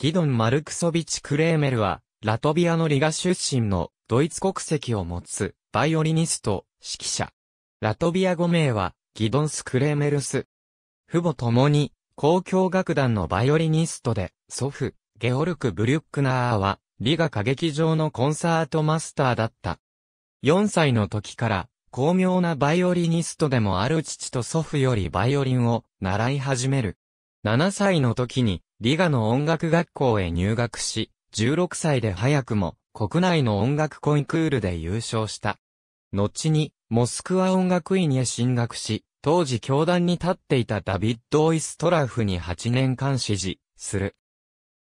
ギドン・マルクソビチ・クレーメルは、ラトビアのリガ出身のドイツ国籍を持つ、バイオリニスト、指揮者。ラトビア語名は、ギドンス・クレーメルス。父母共に、交響楽団のバイオリニストで、祖父、ゲオルク・ブリュックナーは、リガ歌劇場のコンサートマスターだった。4歳の時から、巧妙なバイオリニストでもある父と祖父よりバイオリンを習い始める。7歳の時にリガの音楽学校へ入学し、16歳で早くも国内の音楽コンクールで優勝した。後に、モスクワ音楽院へ進学し、当時教団に立っていたダビッド・オイストラフに8年間支持する。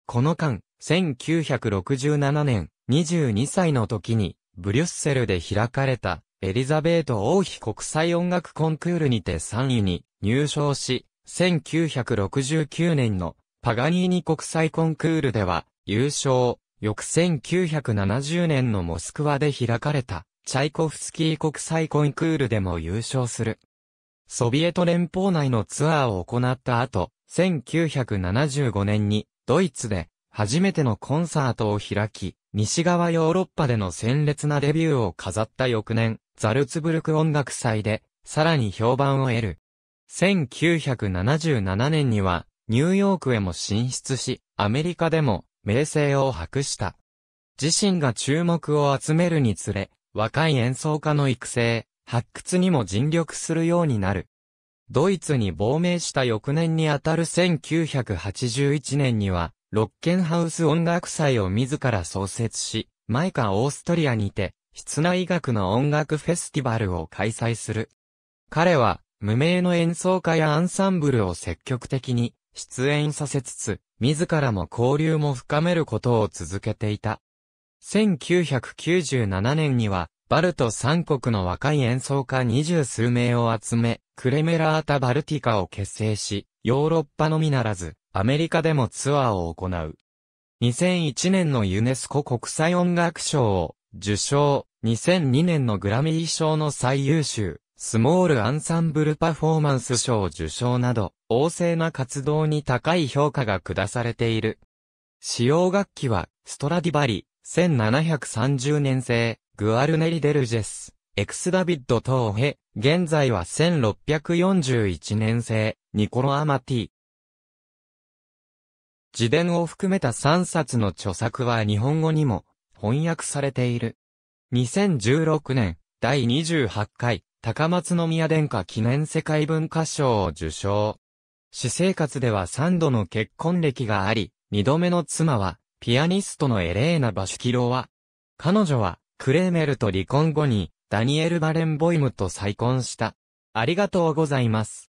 この間、1967年、22歳の時に、ブリュッセルで開かれた、エリザベート王妃国際音楽コンクールにて3位に入賞し、1969年のパガニーニ国際コンクールでは、優勝、翌1970年のモスクワで開かれた、チャイコフスキー国際コンクールでも優勝する。ソビエト連邦内のツアーを行った後、1975年に、ドイツで、初めてのコンサートを開き、西側ヨーロッパでの鮮烈なデビューを飾った翌年、ザルツブルク音楽祭で、さらに評判を得る。1977年には、ニューヨークへも進出し、アメリカでも名声を博した。自身が注目を集めるにつれ、若い演奏家の育成、発掘にも尽力するようになる。ドイツに亡命した翌年にあたる1981年には、ロッケンハウス音楽祭を自ら創設し、マイカオーストリアにて、室内楽の音楽フェスティバルを開催する。彼は、無名の演奏家やアンサンブルを積極的に出演させつつ、自らも交流も深めることを続けていた。1997年には、バルト3国の若い演奏家二十数名を集め、クレメラータ・バルティカを結成し、ヨーロッパのみならず、アメリカでもツアーを行う。2001年のユネスコ国際音楽賞を受賞、2002年のグラミー賞の最優秀、スモールアンサンブルパフォーマンス賞受賞など、旺盛な活動に高い評価が下されている。使用楽器は、ストラディバリ、1730年製、グアルネリデルジェス、エクスダビッドトーヘ、現在は1641年製、ニコロアマティ。自伝を含めた3冊の著作は日本語にも翻訳されている。2016年、第28回高松宮殿下記念世界文化賞を受賞。私生活では3度の結婚歴があり、2度目の妻は、ピアニストのエレーナ・バシュキロワ。彼女は、クレーメルと離婚後に、ダニエル・バレンボイムと再婚した。ありがとうございます。